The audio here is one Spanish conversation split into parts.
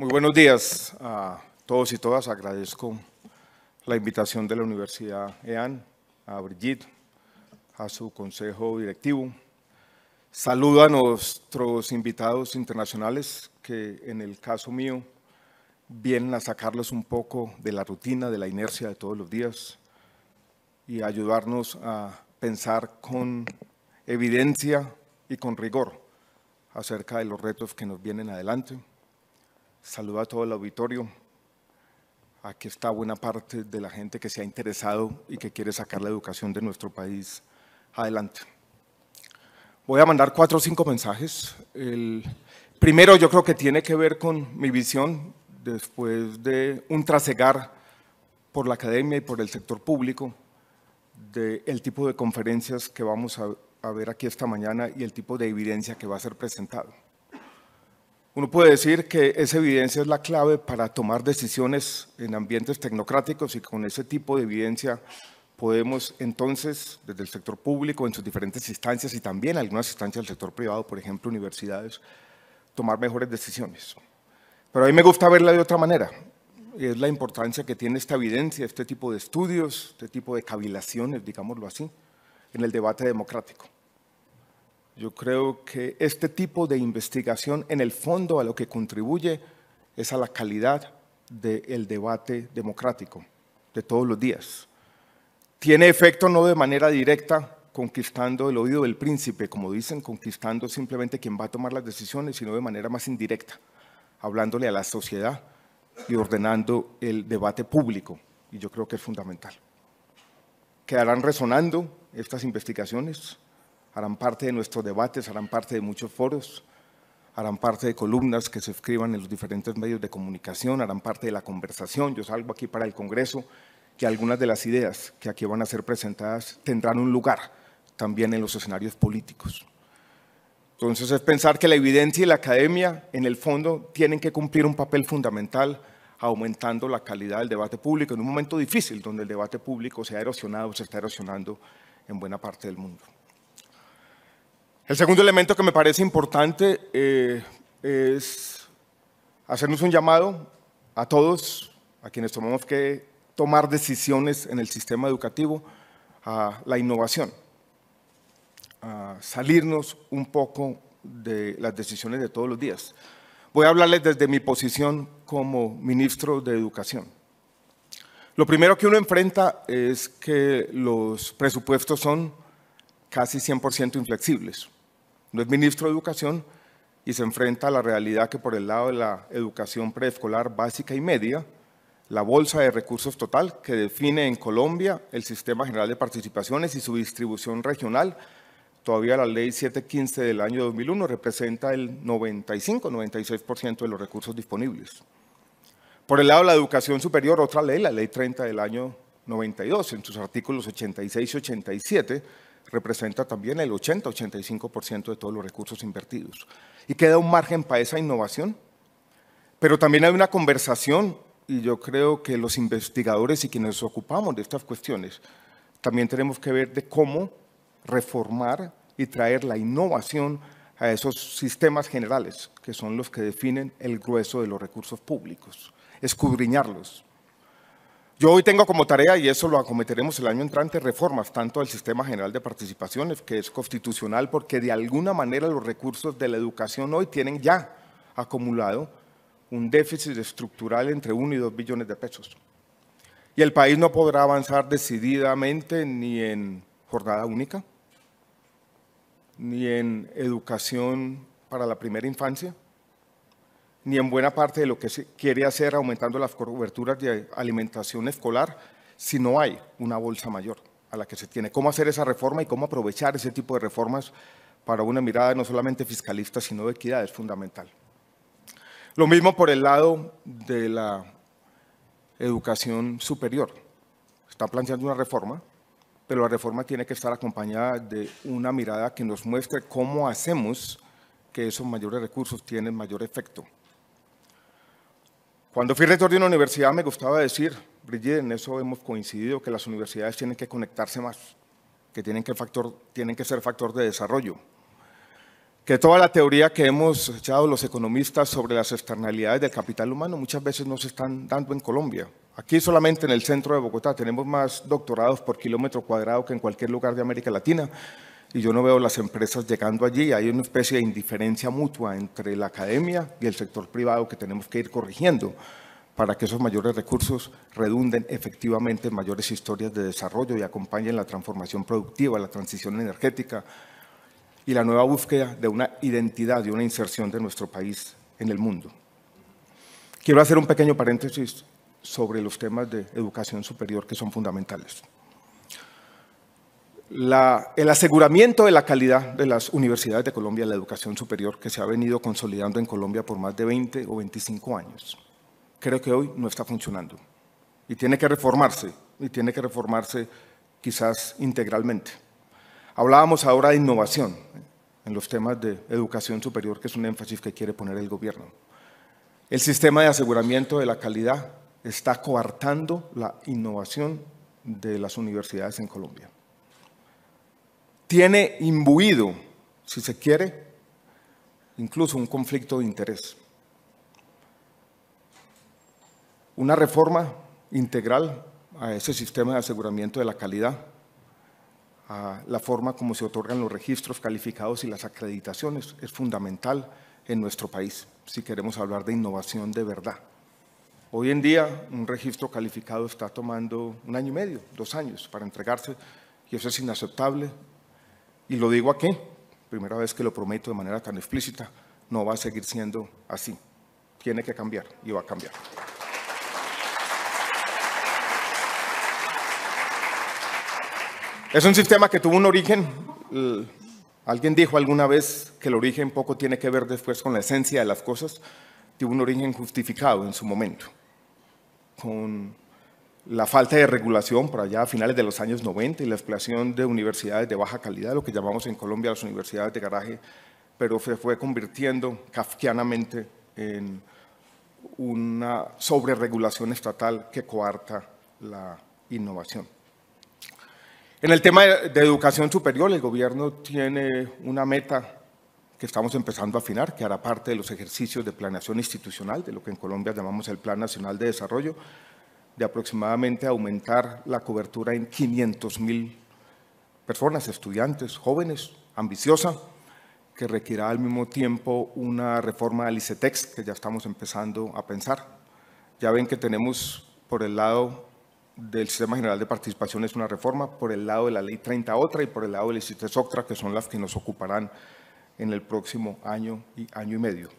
Muy buenos días a todos y todas. Agradezco la invitación de la Universidad EAN, a Brigitte, a su consejo directivo. Saludo a nuestros invitados internacionales que en el caso mío vienen a sacarlos un poco de la rutina, de la inercia de todos los días y ayudarnos a pensar con evidencia y con rigor acerca de los retos que nos vienen adelante Saludo a todo el auditorio. Aquí está buena parte de la gente que se ha interesado y que quiere sacar la educación de nuestro país adelante. Voy a mandar cuatro o cinco mensajes. El primero yo creo que tiene que ver con mi visión después de un trasegar por la academia y por el sector público del tipo de conferencias que vamos a ver aquí esta mañana y el tipo de evidencia que va a ser presentado. Uno puede decir que esa evidencia es la clave para tomar decisiones en ambientes tecnocráticos y con ese tipo de evidencia podemos entonces, desde el sector público, en sus diferentes instancias y también algunas instancias del sector privado, por ejemplo, universidades, tomar mejores decisiones. Pero a mí me gusta verla de otra manera, es la importancia que tiene esta evidencia, este tipo de estudios, este tipo de cavilaciones, digámoslo así, en el debate democrático. Yo creo que este tipo de investigación en el fondo a lo que contribuye es a la calidad del debate democrático de todos los días. Tiene efecto no de manera directa conquistando el oído del príncipe, como dicen, conquistando simplemente quien va a tomar las decisiones, sino de manera más indirecta, hablándole a la sociedad y ordenando el debate público. Y yo creo que es fundamental. Quedarán resonando estas investigaciones harán parte de nuestros debates, harán parte de muchos foros, harán parte de columnas que se escriban en los diferentes medios de comunicación, harán parte de la conversación. Yo salgo aquí para el Congreso que algunas de las ideas que aquí van a ser presentadas tendrán un lugar también en los escenarios políticos. Entonces es pensar que la evidencia y la academia en el fondo tienen que cumplir un papel fundamental aumentando la calidad del debate público en un momento difícil donde el debate público se ha erosionado, o se está erosionando en buena parte del mundo. El segundo elemento que me parece importante eh, es hacernos un llamado a todos, a quienes tomamos que tomar decisiones en el sistema educativo, a la innovación, a salirnos un poco de las decisiones de todos los días. Voy a hablarles desde mi posición como ministro de Educación. Lo primero que uno enfrenta es que los presupuestos son casi 100% inflexibles. No es ministro de Educación y se enfrenta a la realidad que por el lado de la educación preescolar básica y media, la bolsa de recursos total que define en Colombia el sistema general de participaciones y su distribución regional, todavía la ley 715 del año 2001 representa el 95-96% de los recursos disponibles. Por el lado de la educación superior, otra ley, la ley 30 del año 92, en sus artículos 86 y 87, representa también el 80-85% de todos los recursos invertidos. Y queda un margen para esa innovación. Pero también hay una conversación, y yo creo que los investigadores y quienes nos ocupamos de estas cuestiones, también tenemos que ver de cómo reformar y traer la innovación a esos sistemas generales, que son los que definen el grueso de los recursos públicos, escudriñarlos, yo hoy tengo como tarea, y eso lo acometeremos el año entrante, reformas tanto al sistema general de participaciones, que es constitucional, porque de alguna manera los recursos de la educación hoy tienen ya acumulado un déficit estructural entre 1 y 2 billones de pesos. Y el país no podrá avanzar decididamente ni en jornada única, ni en educación para la primera infancia, ni en buena parte de lo que se quiere hacer aumentando las coberturas de alimentación escolar si no hay una bolsa mayor a la que se tiene. ¿Cómo hacer esa reforma y cómo aprovechar ese tipo de reformas para una mirada no solamente fiscalista, sino de equidad? Es fundamental. Lo mismo por el lado de la educación superior. Está planteando una reforma, pero la reforma tiene que estar acompañada de una mirada que nos muestre cómo hacemos que esos mayores recursos tienen mayor efecto. Cuando fui rector de una universidad me gustaba decir, Brigitte, en eso hemos coincidido, que las universidades tienen que conectarse más, que tienen que, factor, tienen que ser factor de desarrollo, que toda la teoría que hemos echado los economistas sobre las externalidades del capital humano muchas veces no se están dando en Colombia. Aquí solamente en el centro de Bogotá tenemos más doctorados por kilómetro cuadrado que en cualquier lugar de América Latina, y yo no veo las empresas llegando allí. Hay una especie de indiferencia mutua entre la academia y el sector privado que tenemos que ir corrigiendo para que esos mayores recursos redunden efectivamente en mayores historias de desarrollo y acompañen la transformación productiva, la transición energética y la nueva búsqueda de una identidad y una inserción de nuestro país en el mundo. Quiero hacer un pequeño paréntesis sobre los temas de educación superior que son fundamentales el aseguramiento de la calidad de las universidades de Colombia, la educación superior que se ha venido consolidando en Colombia por más de 20 o 25 años. Creo que hoy no está funcionando y tiene que reformarse, y tiene que reformarse quizás integralmente. Hablábamos ahora de innovación en los temas de educación superior, que es un énfasis que quiere poner el gobierno. El sistema de aseguramiento de la calidad está coartando la innovación de las universidades en Colombia tiene imbuido, si se quiere, incluso un conflicto de interés. Una reforma integral a ese sistema de aseguramiento de la calidad, a la forma como se otorgan los registros calificados y las acreditaciones es fundamental en nuestro país si queremos hablar de innovación de verdad. Hoy en día un registro calificado está tomando un año y medio, dos años para entregarse y eso es inaceptable y lo digo aquí, primera vez que lo prometo de manera tan explícita, no va a seguir siendo así. Tiene que cambiar y va a cambiar. Es un sistema que tuvo un origen. Alguien dijo alguna vez que el origen poco tiene que ver después con la esencia de las cosas. Tuvo un origen justificado en su momento, con la falta de regulación por allá a finales de los años 90 y la explosión de universidades de baja calidad, lo que llamamos en Colombia las universidades de garaje, pero se fue convirtiendo kafkianamente en una sobreregulación estatal que coarta la innovación. En el tema de educación superior, el gobierno tiene una meta que estamos empezando a afinar, que hará parte de los ejercicios de planeación institucional, de lo que en Colombia llamamos el Plan Nacional de Desarrollo, de aproximadamente aumentar la cobertura en 500 mil personas, estudiantes, jóvenes, ambiciosa, que requerirá al mismo tiempo una reforma del ICETEX que ya estamos empezando a pensar. Ya ven que tenemos por el lado del Sistema General de Participación es una reforma, por el lado de la Ley 30 otra y por el lado del ICETEX otra, que son las que nos ocuparán en el próximo año y año y medio.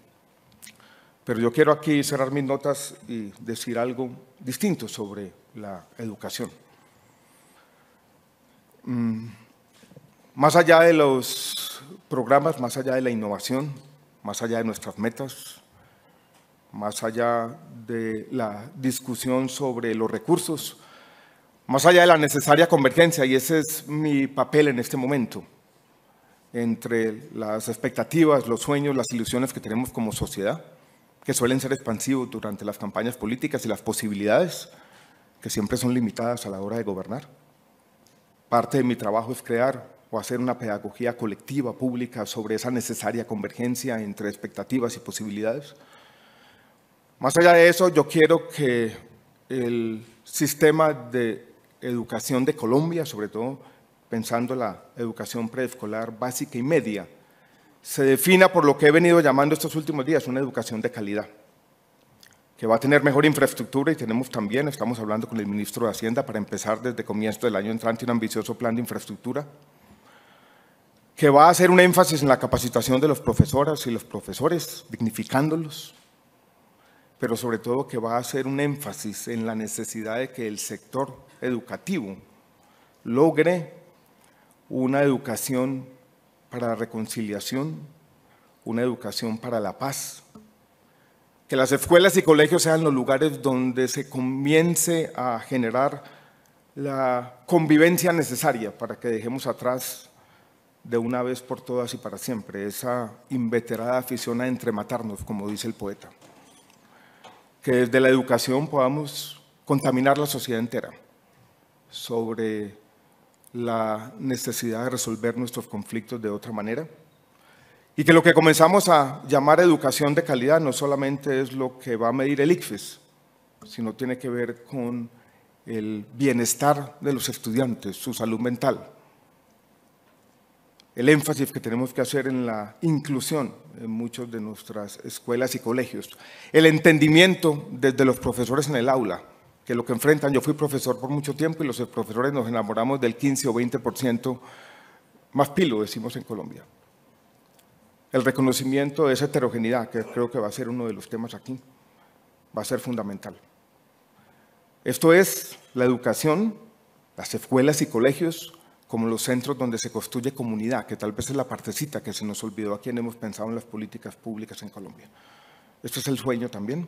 Pero yo quiero aquí cerrar mis notas y decir algo distinto sobre la educación. Mm, más allá de los programas, más allá de la innovación, más allá de nuestras metas, más allá de la discusión sobre los recursos, más allá de la necesaria convergencia, y ese es mi papel en este momento, entre las expectativas, los sueños, las ilusiones que tenemos como sociedad que suelen ser expansivos durante las campañas políticas y las posibilidades que siempre son limitadas a la hora de gobernar. Parte de mi trabajo es crear o hacer una pedagogía colectiva, pública, sobre esa necesaria convergencia entre expectativas y posibilidades. Más allá de eso, yo quiero que el sistema de educación de Colombia, sobre todo pensando la educación preescolar básica y media, se defina por lo que he venido llamando estos últimos días una educación de calidad, que va a tener mejor infraestructura y tenemos también, estamos hablando con el ministro de Hacienda para empezar desde comienzo del año entrante un ambicioso plan de infraestructura, que va a hacer un énfasis en la capacitación de los profesoras y los profesores, dignificándolos, pero sobre todo que va a hacer un énfasis en la necesidad de que el sector educativo logre una educación para la reconciliación, una educación para la paz. Que las escuelas y colegios sean los lugares donde se comience a generar la convivencia necesaria para que dejemos atrás de una vez por todas y para siempre esa inveterada afición a entrematarnos, como dice el poeta. Que desde la educación podamos contaminar la sociedad entera sobre la necesidad de resolver nuestros conflictos de otra manera. Y que lo que comenzamos a llamar educación de calidad no solamente es lo que va a medir el ICFES, sino tiene que ver con el bienestar de los estudiantes, su salud mental. El énfasis que tenemos que hacer en la inclusión en muchas de nuestras escuelas y colegios. El entendimiento desde los profesores en el aula que lo que enfrentan. Yo fui profesor por mucho tiempo y los profesores nos enamoramos del 15 o 20% más pilo, decimos en Colombia. El reconocimiento de esa heterogeneidad, que creo que va a ser uno de los temas aquí, va a ser fundamental. Esto es la educación, las escuelas y colegios, como los centros donde se construye comunidad, que tal vez es la partecita que se nos olvidó a quien hemos pensado en las políticas públicas en Colombia. Esto es el sueño también.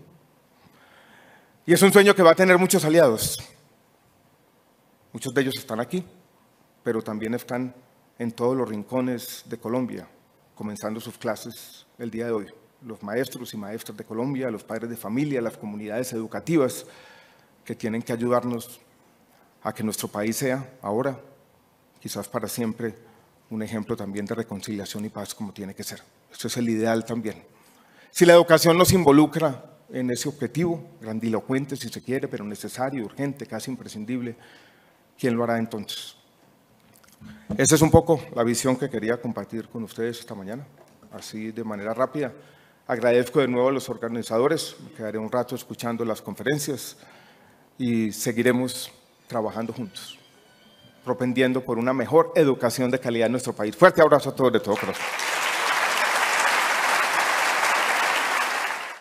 Y es un sueño que va a tener muchos aliados. Muchos de ellos están aquí, pero también están en todos los rincones de Colombia, comenzando sus clases el día de hoy. Los maestros y maestras de Colombia, los padres de familia, las comunidades educativas que tienen que ayudarnos a que nuestro país sea ahora, quizás para siempre, un ejemplo también de reconciliación y paz como tiene que ser. Eso es el ideal también. Si la educación nos involucra, en ese objetivo, grandilocuente si se quiere, pero necesario, urgente, casi imprescindible, ¿quién lo hará entonces? Esa es un poco la visión que quería compartir con ustedes esta mañana, así de manera rápida. Agradezco de nuevo a los organizadores, me quedaré un rato escuchando las conferencias y seguiremos trabajando juntos, propendiendo por una mejor educación de calidad en nuestro país. Fuerte abrazo a todos de todo corazón.